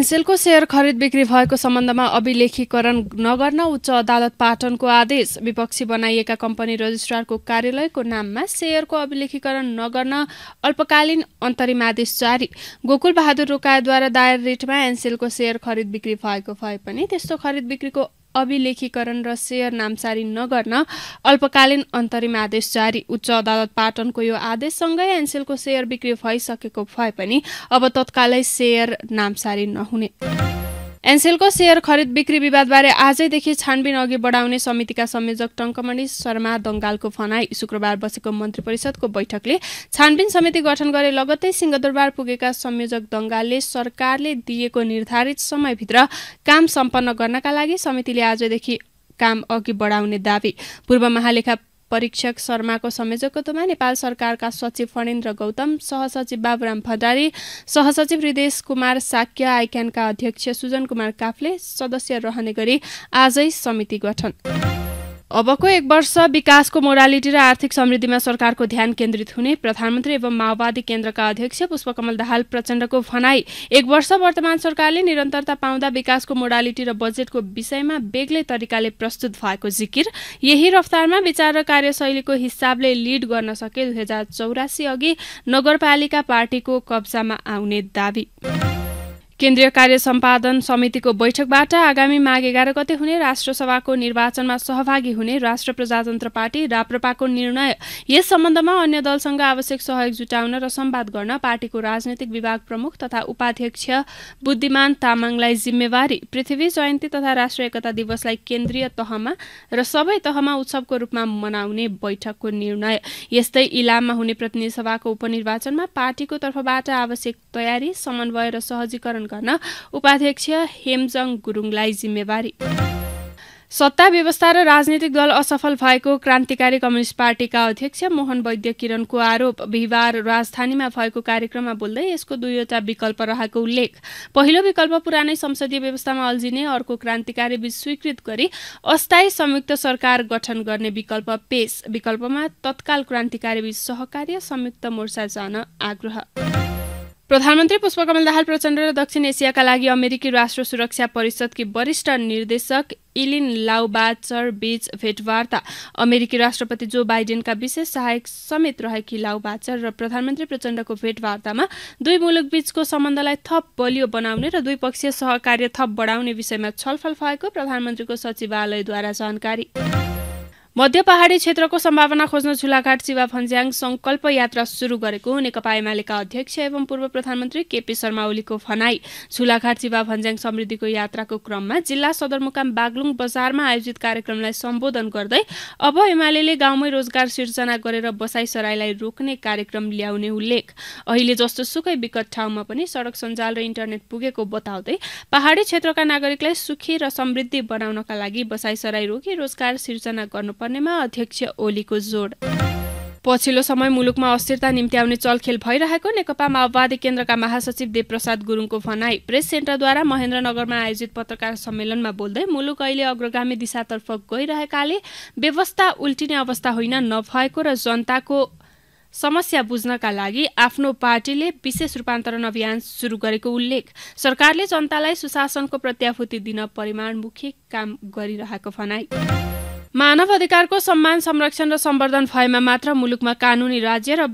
एनसेलको share खरिद बिक्री भएको सम्बन्धमा अभिलेखीकरण नगर्न उच्च अदालत पाटनको आदेश विपक्षी बनाइएका कम्पनी रजिस्ट्रारको कार्यालयको नाममा सेयरको अभिलेखीकरण नगर्न अल्पकालीन अन्तरिम आदेश जारी गोकुल बहादुर रोकायद्वारा दायर रेटमा एनसेलको सेयर खरिद बिक्री भएको भए पनि त्यस्तो खरिद बिक्रीको अभिलेखीकरण र सेयर नामसारी नगर्न अल्पकालीन अन्तरिम आदेश जारी उच्च अदालत पाटनको यो आदेशसँगै एनसेलको सेयर बिक्री भइसकेको भए पनि अब तत्कालै सेयर नामसारी नहुने एनसेलको सेयर खरिद बिक्री विवादबारे आजैदेखि छानबिन अघि बढाउने समितिका संयोजक टङ्कमणि शर्मा दङ्गालको फनाई शुक्रबार बसेको मन्त्री परिषदको बैठकले छानबिन समिति गठन गरे लगत्तै सिंहदरबार पुगेका संयोजक दङ्गालले सरकारले दिएको निर्धारित समयभित्र काम सम्पन्न गर्नका लागि समितिले आजदेखि काम अघि बढाउने दावी पूर्व महालेखा परीक्षक शर्माको संयोजकत्वमा नेपाल सरकारका सचिव फणेन्द्र गौतम सहसचिव बाबुराम भण्डारी सहसचिव हृदेश कुमार साक्य आइक्यानका अध्यक्ष सुजन कुमार काफले सदस्य रहने गरी आजै समिति गठन अबको एक वर्ष विकासको मोरालिटी र आर्थिक समृद्धिमा सरकारको ध्यान केन्द्रित हुने प्रधानमन्त्री एवं माओवादी केन्द्रका अध्यक्ष पुष्पकमल दाहाल प्रचण्डको भनाई एक वर्ष वर्तमान सरकारले निरन्तरता पाउँदा विकासको मोडालिटी र बजेटको विषयमा बेग्लै तरिकाले प्रस्तुत भएको जिकिर यही रफ्तारमा विचार र कार्यशैलीको हिसाबले लिड गर्न सके दुई हजार चौरासी अघि नगरपालिका पार्टीको कब्जामा आउने दावी केन्द्रीय कार्य सम्पादन समितिको बैठकबाट आगामी माघ एघार गते हुने राष्ट्रसभाको निर्वाचनमा सहभागी हुने राष्ट्र प्रजातन्त्र पार्टी राप्रपाको निर्णय यस सम्बन्धमा अन्य दलसँग आवश्यक सहयोग जुटाउन र सम्वाद गर्न पार्टीको राजनैतिक विभाग प्रमुख तथा उपाध्यक्ष बुद्धिमान तामाङलाई जिम्मेवारी पृथ्वी जयन्ती तथा राष्ट्रिय एकता दिवसलाई केन्द्रीय तहमा र सबै तहमा उत्सवको रूपमा मनाउने बैठकको निर्णय यस्तै इलाममा हुने प्रतिनिधि सभाको उपनिर्वाचनमा पार्टीको तर्फबाट आवश्यक तयारी समन्वय र सहजीकरण गर्न उपाध्यक्ष हेमजङ गुरुङलाई जिम्मेवारी सत्ता व्यवस्था र राजनीतिक दल असफल भएको क्रान्तिकारी कम्युनिस्ट पार्टीका अध्यक्ष मोहन वैद्य किरणको आरोप बिहिबार राजधानीमा भएको कार्यक्रममा बोल्दै यसको दुईवटा विकल्प रहेको उल्लेख पहिलो विकल्प पुरानै संसदीय व्यवस्थामा अल्झिने अर्को क्रान्तिकारी बीच स्वीकृत गरी अस्थायी संयुक्त सरकार गठन गर्ने विकल्प पेश विकल्पमा तत्काल क्रान्तिकारी बीच सहकार्य संयुक्त मोर्चा जान आग्रह प्रधानमन्त्री पुष्पकमल दाहाल प्रचण्ड र दक्षिण एसियाका लागि अमेरिकी राष्ट्र सुरक्षा परिषदकी वरिष्ठ निर्देशक इलिन लाउबाचर बीच भेटवार्ता अमेरिकी राष्ट्रपति जो बाइडेनका विशेष सहायक समेत रहेकी लाउबाचर र प्रधानमन्त्री प्रचण्डको भेटवार्तामा दुई मुलुक बीचको सम्बन्धलाई थप बलियो बनाउने र द्विपक्षीय सहकार्य थप बढाउने विषयमा छलफल भएको प्रधानमन्त्रीको सचिवालयद्वारा जानकारी मध्य पहाडी क्षेत्रको सम्भावना खोज्न झुलाघाट शिवा फन्ज्याङ संकल्प यात्रा सुरु गरेको नेकपा एमालेका अध्यक्ष एवं पूर्व प्रधानमन्त्री केपी शर्मा ओलीको भनाई झुलाघाट शिवा भन्ज्याङ समृद्धिको यात्राको क्रममा जिल्ला सदरमुकाम बागलुङ बजारमा आयोजित कार्यक्रमलाई सम्बोधन गर्दै अब एमाले गाउँमै रोजगार सिर्जना गरेर बसाई सराईलाई रोक्ने कार्यक्रम ल्याउने उल्लेख अहिले जस्तो सुकै विकट ठाउँमा पनि सडक सञ्जाल र इन्टरनेट पुगेको बताउँदै पहाडी क्षेत्रका नागरिकलाई सुखी र समृद्धि बनाउनका लागि बसाई सराई रोकी रोजगार सिर्जना गर्नुपर्ने गर्नेमा अध्यक्ष ओलीको जोड पछिल्लो समय मुलुकमा अस्थिरता निम्ति आउने चलखेल भइरहेको नेकपा माओवादी केन्द्रका महासचिव देवप्रसाद गुरुङको भनाई प्रेस सेन्टरद्वारा महेन्द्रनगरमा आयोजित पत्रकार सम्मेलनमा बोल्दै मुलुक अहिले अग्रगामी दिशातर्फ गइरहेकाले व्यवस्था उल्टिने अवस्था होइन नभएको र जनताको समस्या बुझ्नका लागि आफ्नो पार्टीले विशेष रूपान्तरण अभियान सुरु गरेको उल्लेख सरकारले जनतालाई सुशासनको प्रत्याभूति दिन परिमाणमुखी काम गरिरहेको भनाई मानव अधिकारको सम्मान संरक्षण र सम्वर्धन भएमा मात्र मुलुकमा कानुनी राज्य र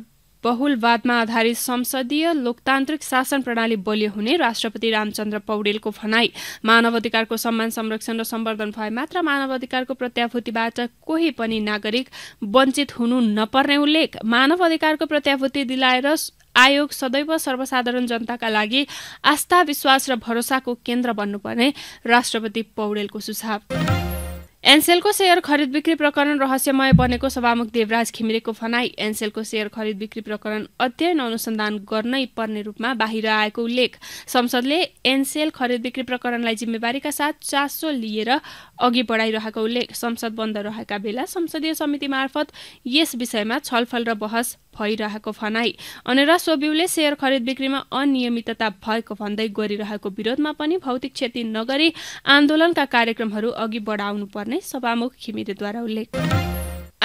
बहुलवादमा आधारित संसदीय लोकतान्त्रिक शासन प्रणाली बलियो हुने राष्ट्रपति रामचन्द्र पौडेलको भनाई मानव अधिकारको सम्मान संरक्षण र सम्वर्धन भए मात्र मानव अधिकारको प्रत्याभूतिबाट कोही पनि नागरिक वञ्चित हुनु नपर्ने उल्लेख मानव अधिकारको प्रत्याभूति दिलाएर आयोग सदैव सर्वसाधारण जनताका लागि आस्था विश्वास र भरोसाको केन्द्र बन्नुपर्ने राष्ट्रपति पौडेलको सुझाव एनसेलको सेयर खरिद बिक्री प्रकरण रहस्यमय बनेको सभामुख देवराज घिमिरेको भनाई एनसेलको सेयर खरिद बिक्री प्रकरण अध्ययन अनुसन्धान गर्नै पर्ने रूपमा बाहिर आएको उल्लेख संसदले एनसेल खरिद बिक्री प्रकरणलाई जिम्मेवारीका साथ चासो लिएर अघि बढाइरहेको उल्लेख संसद बन्द रहेका बेला संसदीय समिति मार्फत यस विषयमा छलफल र बहस भइरहेको भनाई अनेरा सोब्यूले सेयर खरिद बिक्रीमा अनियमितता भएको भन्दै गरिरहेको विरोधमा पनि भौतिक क्षति नगरी आन्दोलनका कार्यक्रमहरू अघि बढाउनुपर्ने सभामुख घिमिरेद्वारा उल्लेख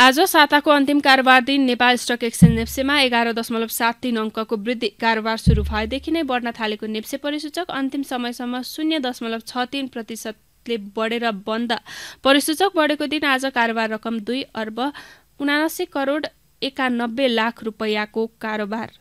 आज साताको अन्तिम कारोबार दिन नेपाल स्टक एक्सचेन्ज नेप्सेमा एघार दशमलव सात तिन अङ्कको वृद्धि कारोबार सुरु भएदेखि नै बढ्न थालेको नेप्से परिसूचक अन्तिम समयसम्म शून्य दशमलव छ तिन प्रतिशतले बढेर बन्द परिसूचक बढेको दिन आज कारोबार रकम दुई अर्ब उनासी करोड एकानब्बे लाख रुपैयाँको कारोबार